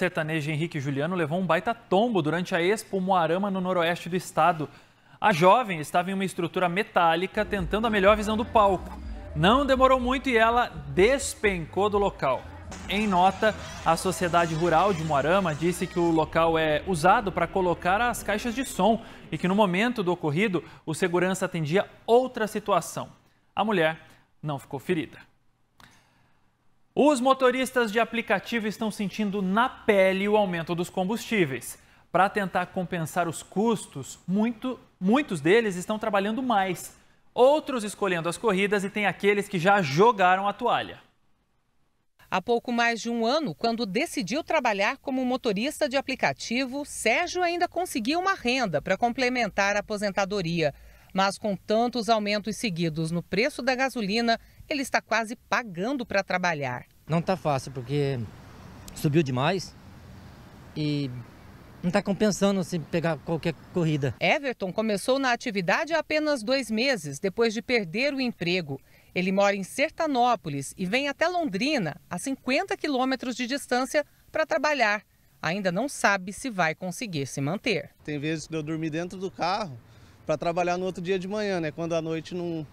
sertanejo Henrique Juliano levou um baita tombo durante a Expo Moarama no noroeste do estado. A jovem estava em uma estrutura metálica tentando a melhor visão do palco. Não demorou muito e ela despencou do local. Em nota, a Sociedade Rural de Moarama disse que o local é usado para colocar as caixas de som e que no momento do ocorrido o segurança atendia outra situação. A mulher não ficou ferida. Os motoristas de aplicativo estão sentindo na pele o aumento dos combustíveis. Para tentar compensar os custos, muito, muitos deles estão trabalhando mais, outros escolhendo as corridas e tem aqueles que já jogaram a toalha. Há pouco mais de um ano, quando decidiu trabalhar como motorista de aplicativo, Sérgio ainda conseguiu uma renda para complementar a aposentadoria. Mas com tantos aumentos seguidos no preço da gasolina, ele está quase pagando para trabalhar. Não está fácil porque subiu demais e não está compensando se pegar qualquer corrida. Everton começou na atividade há apenas dois meses, depois de perder o emprego. Ele mora em Sertanópolis e vem até Londrina, a 50 quilômetros de distância, para trabalhar. Ainda não sabe se vai conseguir se manter. Tem vezes que eu dormi dentro do carro para trabalhar no outro dia de manhã, né? Quando a noite não,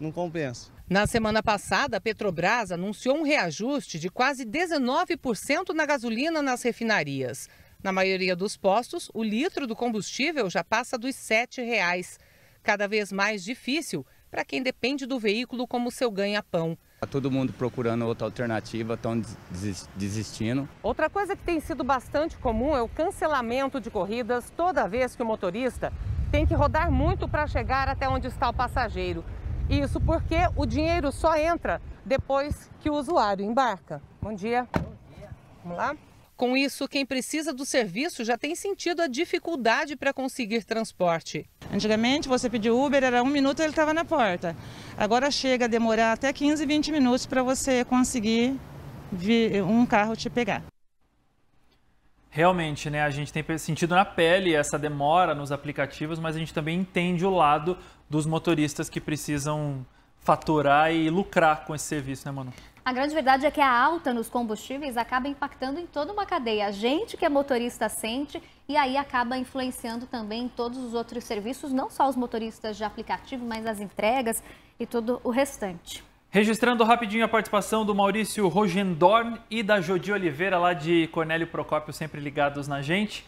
não compensa. Na semana passada, a Petrobras anunciou um reajuste de quase 19% na gasolina nas refinarias. Na maioria dos postos, o litro do combustível já passa dos R$ reais. Cada vez mais difícil para quem depende do veículo como seu ganha-pão. Tá todo mundo procurando outra alternativa, estão desistindo. Outra coisa que tem sido bastante comum é o cancelamento de corridas toda vez que o motorista tem que rodar muito para chegar até onde está o passageiro. Isso porque o dinheiro só entra depois que o usuário embarca. Bom dia. Bom dia. Vamos lá? Com isso, quem precisa do serviço já tem sentido a dificuldade para conseguir transporte. Antigamente, você pediu Uber, era um minuto e ele estava na porta. Agora chega a demorar até 15, 20 minutos para você conseguir um carro te pegar. Realmente, né? A gente tem sentido na pele essa demora nos aplicativos, mas a gente também entende o lado dos motoristas que precisam faturar e lucrar com esse serviço, né, Manu? A grande verdade é que a alta nos combustíveis acaba impactando em toda uma cadeia. A gente que é motorista sente e aí acaba influenciando também todos os outros serviços, não só os motoristas de aplicativo, mas as entregas e todo o restante. Registrando rapidinho a participação do Maurício Rogendorn e da Jodi Oliveira, lá de Cornélio Procópio, sempre ligados na gente.